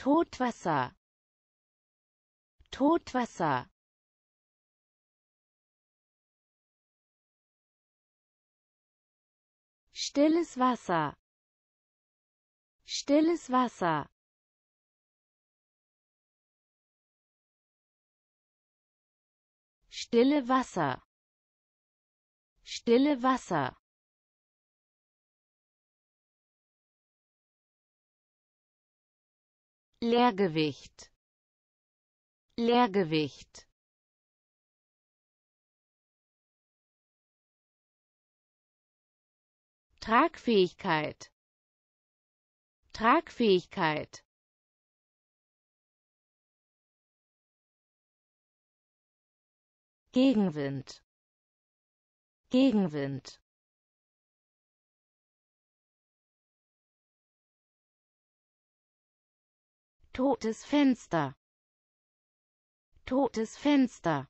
Totwasser Totwasser Stilles Wasser Stilles Wasser Stille Wasser Stille Wasser Leergewicht Leergewicht Tragfähigkeit Tragfähigkeit Gegenwind Gegenwind Totes Fenster. Totes Fenster.